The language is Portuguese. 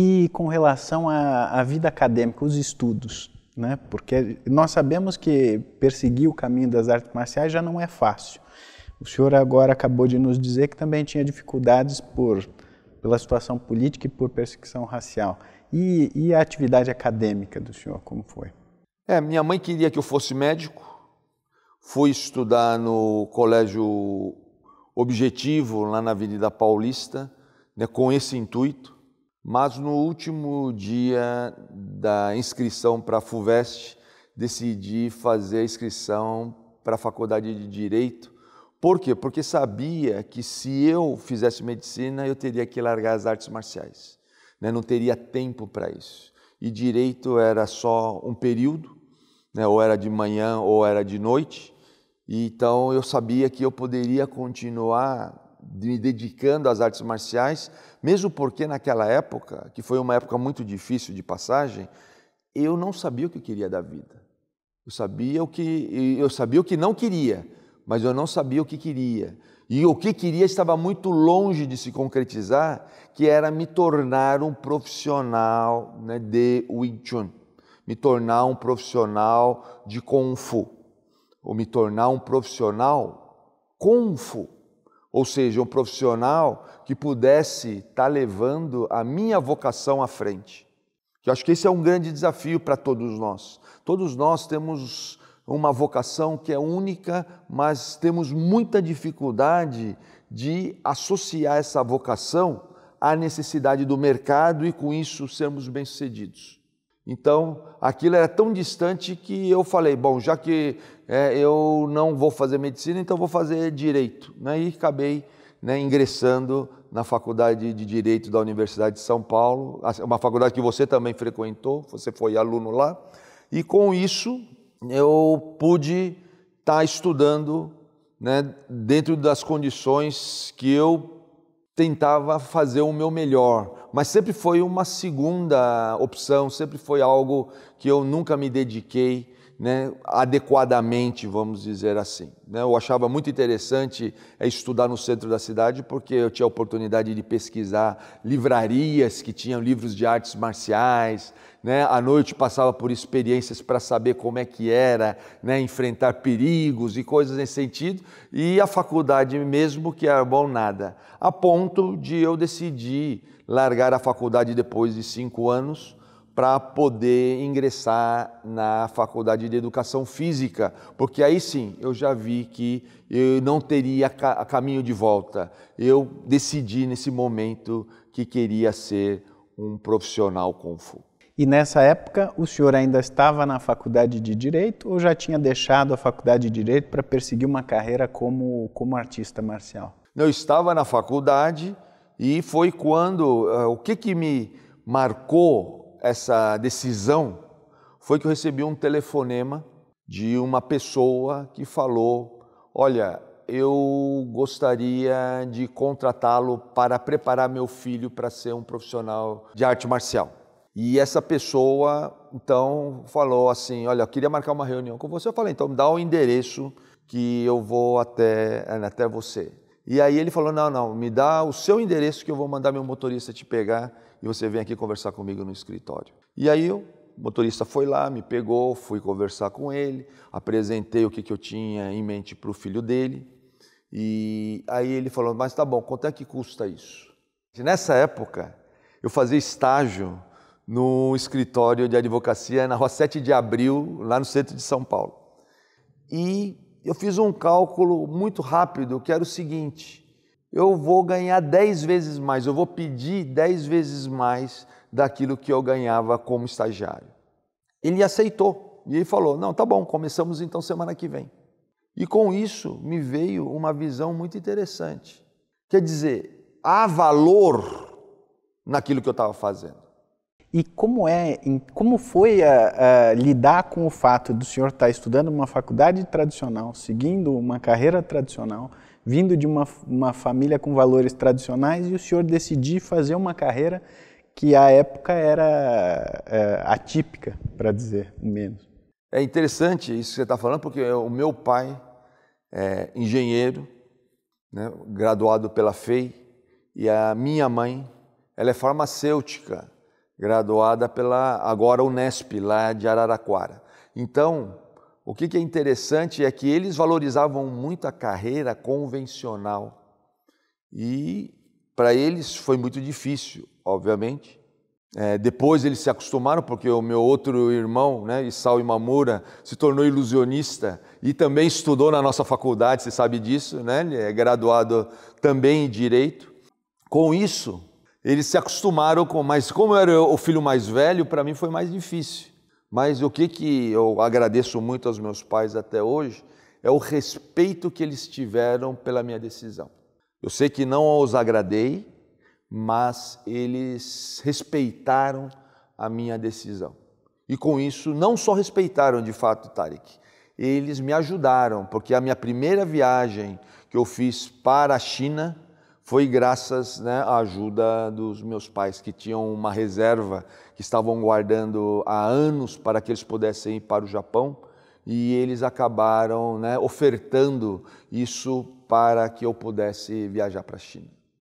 E com relação à, à vida acadêmica, os estudos, né? porque nós sabemos que perseguir o caminho das artes marciais já não é fácil. O senhor agora acabou de nos dizer que também tinha dificuldades por, pela situação política e por perseguição racial. E, e a atividade acadêmica do senhor, como foi? É, minha mãe queria que eu fosse médico, fui estudar no colégio Objetivo, lá na Avenida Paulista, né, com esse intuito. Mas no último dia da inscrição para a FUVEST, decidi fazer a inscrição para a Faculdade de Direito. Por quê? Porque sabia que se eu fizesse medicina, eu teria que largar as artes marciais. Né? Não teria tempo para isso. E direito era só um período, né? ou era de manhã ou era de noite. E, então eu sabia que eu poderia continuar me dedicando às artes marciais, mesmo porque naquela época, que foi uma época muito difícil de passagem, eu não sabia o que eu queria da vida. Eu sabia o que eu sabia o que não queria, mas eu não sabia o que queria. E o que queria estava muito longe de se concretizar, que era me tornar um profissional né, de Wing Chun, me tornar um profissional de Kung Fu, ou me tornar um profissional Kung Fu ou seja, um profissional que pudesse estar tá levando a minha vocação à frente. Eu acho que esse é um grande desafio para todos nós. Todos nós temos uma vocação que é única, mas temos muita dificuldade de associar essa vocação à necessidade do mercado e com isso sermos bem-sucedidos. Então, aquilo era tão distante que eu falei: bom, já que é, eu não vou fazer medicina, então vou fazer direito. Né? E acabei né, ingressando na Faculdade de Direito da Universidade de São Paulo, uma faculdade que você também frequentou, você foi aluno lá, e com isso eu pude estar tá estudando né, dentro das condições que eu tentava fazer o meu melhor, mas sempre foi uma segunda opção, sempre foi algo que eu nunca me dediquei né, adequadamente, vamos dizer assim. Né? Eu achava muito interessante é, estudar no centro da cidade, porque eu tinha a oportunidade de pesquisar livrarias que tinham livros de artes marciais. Né? À noite passava por experiências para saber como é que era né? enfrentar perigos e coisas nesse sentido. E a faculdade mesmo que era bom nada. A ponto de eu decidir largar a faculdade depois de cinco anos para poder ingressar na faculdade de educação física, porque aí sim eu já vi que eu não teria caminho de volta. Eu decidi nesse momento que queria ser um profissional kung fu. E nessa época, o senhor ainda estava na faculdade de direito ou já tinha deixado a faculdade de direito para perseguir uma carreira como, como artista marcial? Eu estava na faculdade e foi quando uh, o que, que me marcou essa decisão foi que eu recebi um telefonema de uma pessoa que falou: Olha, eu gostaria de contratá-lo para preparar meu filho para ser um profissional de arte marcial. E essa pessoa então falou assim: Olha, eu queria marcar uma reunião com você. Eu falei: Então me dá o endereço que eu vou até, até você. E aí ele falou: não, não, me dá o seu endereço que eu vou mandar meu motorista te pegar e você vem aqui conversar comigo no escritório. E aí o motorista foi lá, me pegou, fui conversar com ele, apresentei o que, que eu tinha em mente para o filho dele. E aí ele falou: mas tá bom, quanto é que custa isso? Nessa época, eu fazia estágio no escritório de advocacia na Rua 7 de Abril, lá no centro de São Paulo. E eu fiz um cálculo muito rápido que era o seguinte: eu vou ganhar 10 vezes mais, eu vou pedir 10 vezes mais daquilo que eu ganhava como estagiário. Ele aceitou e ele falou: Não, tá bom, começamos então semana que vem. E com isso me veio uma visão muito interessante. Quer dizer, há valor naquilo que eu estava fazendo. E como é, como foi a, eh, a eh, lidar com o fato do senhor estar tá estudando uma faculdade tradicional, seguindo uma carreira tradicional, vindo de uma, uma família com valores tradicionais e o senhor decidir fazer uma carreira que à época era é, atípica, para dizer menos? É interessante isso que você está falando, porque o meu pai é engenheiro, né, graduado pela FEI, e a minha mãe, ela é farmacêutica graduada pela agora Unesp, lá de Araraquara. Então, o que é interessante é que eles valorizavam muito a carreira convencional e para eles foi muito difícil, obviamente. É, depois eles se acostumaram, porque o meu outro irmão, né, Isao Imamura, se tornou ilusionista e também estudou na nossa faculdade, você sabe disso, né? ele é graduado também em Direito. Com isso, eles se acostumaram com, mas como eu era o filho mais velho, para mim foi mais difícil. Mas o que, que eu agradeço muito aos meus pais até hoje é o respeito que eles tiveram pela minha decisão. Eu sei que não os agradei, mas eles respeitaram a minha decisão. E com isso, não só respeitaram de fato Tarek, eles me ajudaram, porque a minha primeira viagem que eu fiz para a China, foi graças né, à ajuda dos meus pais, que tinham uma reserva que estavam guardando há anos para que eles pudessem ir para o Japão e eles acabaram né, ofertando isso para que eu pudesse viajar para a China.